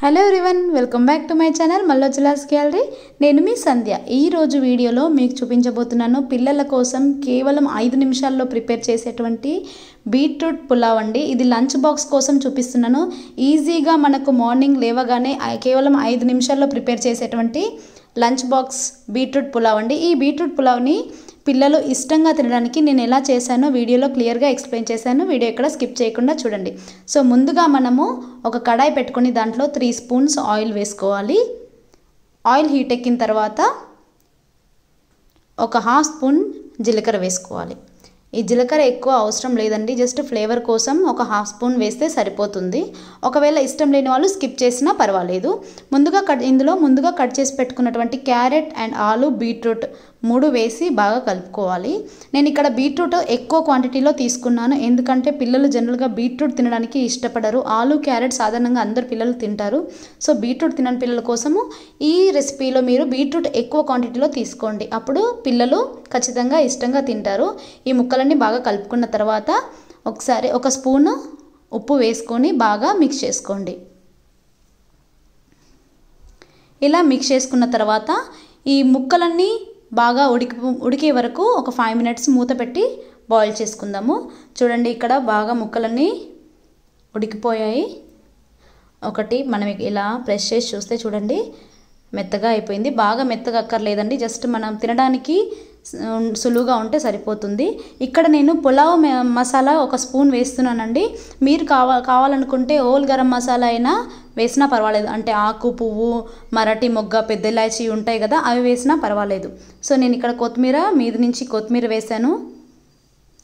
hello everyone welcome back to my channel మల్లోచిలాస్ gallery నేను మీ సంధ్య ఈరోజు వీడియోలో మీకు చూపించబోతున్నాను పిల్లల కోసం కేవలం ఐదు నిమిషాల్లో ప్రిపేర్ చేసేటువంటి బీట్రూట్ పులావ్ అండి ఇది లంచ్ బాక్స్ కోసం చూపిస్తున్నాను ఈజీగా మనకు మార్నింగ్ లేవగానే కేవలం ఐదు నిమిషాల్లో ప్రిపేర్ చేసేటువంటి లంచ్ బాక్స్ బీట్రూట్ పులావ్ అండి ఈ బీట్రూట్ పులావ్ని పిల్లలు ఇష్టంగా తినడానికి నేను ఎలా చేశానో వీడియోలో క్లియర్గా ఎక్స్ప్లెయిన్ చేశాను వీడియో ఇక్కడ స్కిప్ చేయకుండా చూడండి సో ముందుగా మనము ఒక కడాయి పెట్టుకొని దాంట్లో త్రీ స్పూన్స్ ఆయిల్ వేసుకోవాలి ఆయిల్ హీట్ ఎక్కిన తర్వాత ఒక హాఫ్ స్పూన్ జీలకర్ర వేసుకోవాలి ఈ జీలకర్ర ఎక్కువ అవసరం లేదండి జస్ట్ ఫ్లేవర్ కోసం ఒక హాఫ్ స్పూన్ వేస్తే సరిపోతుంది ఒకవేళ ఇష్టం లేని వాళ్ళు స్కిప్ చేసినా పర్వాలేదు ముందుగా కట్ ఇందులో ముందుగా కట్ చేసి పెట్టుకున్నటువంటి క్యారెట్ అండ్ ఆలు బీట్రూట్ మూడు వేసి బాగా కలుపుకోవాలి నేను ఇక్కడ బీట్రూట్ ఎక్కువ క్వాంటిటీలో తీసుకున్నాను ఎందుకంటే పిల్లలు జనరల్గా బీట్రూట్ తినడానికి ఇష్టపడరు ఆలు క్యారెట్ సాధారణంగా అందరు పిల్లలు తింటారు సో బీట్రూట్ తినని పిల్లల కోసము ఈ రెసిపీలో మీరు బీట్రూట్ ఎక్కువ క్వాంటిటీలో తీసుకోండి అప్పుడు పిల్లలు ఖచ్చితంగా ఇష్టంగా తింటారు ఈ ముక్కలన్నీ బాగా కలుపుకున్న తర్వాత ఒకసారి ఒక స్పూను ఉప్పు వేసుకొని బాగా మిక్స్ చేసుకోండి ఇలా మిక్స్ చేసుకున్న తర్వాత ఈ ముక్కలన్నీ బాగా ఉడికి ఉడికే వరకు ఒక ఫైవ్ మినిట్స్ మూత పెట్టి బాయిల్ చేసుకుందాము చూడండి ఇక్కడ బాగా ముక్కలన్నీ ఉడికిపోయాయి ఒకటి మనం ఇలా ప్రెస్ చేసి చూస్తే చూడండి మెత్తగా అయిపోయింది బాగా మెత్తగా అక్కర్లేదండి జస్ట్ మనం తినడానికి సులువుగా ఉంటే సరిపోతుంది ఇక్కడ నేను పులావ్ మసాలా ఒక స్పూన్ వేస్తున్నానండి మీరు కావా కావాలనుకుంటే ఓల్ గరం మసాలా అయినా వేసినా పర్వాలేదు అంటే ఆకు పువ్వు మరటి మొగ్గ పెద్ద ఇలాచి ఉంటాయి కదా అవి వేసినా పర్వాలేదు సో నేను ఇక్కడ కొత్తిమీర మీది నుంచి కొత్తిమీర వేశాను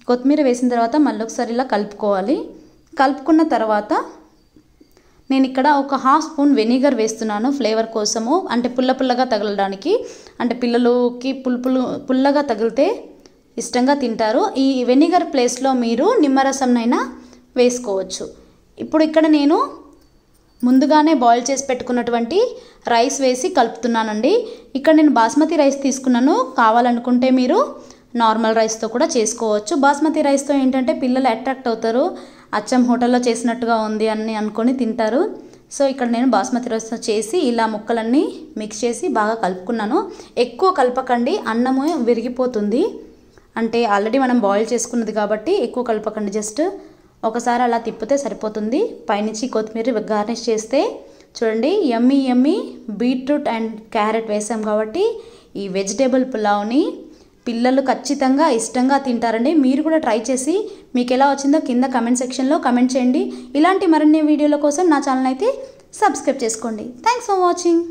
కొత్తిమీర వేసిన తర్వాత మళ్ళీ ఒకసారి ఇలా కలుపుకోవాలి కలుపుకున్న తర్వాత నేను ఇక్కడ ఒక హాఫ్ స్పూన్ వెనిగర్ వేస్తున్నాను ఫ్లేవర్ కోసము అంటే పుల్ల పుల్లగా తగలడానికి అంటే పిల్లలకి పులుపులు పుల్లగా తగిలితే ఇష్టంగా తింటారు ఈ వెనిగర్ ప్లేస్లో మీరు నిమ్మరసంనైనా వేసుకోవచ్చు ఇప్పుడు ఇక్కడ నేను ముందుగానే బాయిల్ చేసి పెట్టుకున్నటువంటి రైస్ వేసి కలుపుతున్నానండి ఇక్కడ నేను బాస్మతి రైస్ తీసుకున్నాను కావాలనుకుంటే మీరు నార్మల్ రైస్తో కూడా చేసుకోవచ్చు బాస్మతి రైస్తో ఏంటంటే పిల్లలు అట్రాక్ట్ అవుతారు అచ్చం హోటల్లో చేసినట్టుగా ఉంది అని అనుకొని తింటారు సో ఇక్కడ నేను బాస్మతి రైస్ చేసి ఇలా ముక్కలన్నీ మిక్స్ చేసి బాగా కలుపుకున్నాను ఎక్కువ కలపకండి అన్నము విరిగిపోతుంది అంటే ఆల్రెడీ మనం బాయిల్ చేసుకున్నది కాబట్టి ఎక్కువ కలపకండి జస్ట్ ఒకసారి అలా తిప్పితే సరిపోతుంది పైనుంచి కొత్తిమీర గార్నిష్ చేస్తే చూడండి ఎమ్మి ఎమ్మి బీట్రూట్ అండ్ క్యారెట్ వేసాం కాబట్టి ఈ వెజిటేబుల్ పులావ్ని పిల్లలు ఖచ్చితంగా ఇష్టంగా తింటారండి మీరు కూడా ట్రై చేసి మీకు ఎలా వచ్చిందో కింద కమెంట్ సెక్షన్లో కమెంట్ చేయండి ఇలాంటి మరిన్ని వీడియోల కోసం నా ఛానల్ అయితే సబ్స్క్రైబ్ చేసుకోండి థ్యాంక్స్ ఫర్ వాచింగ్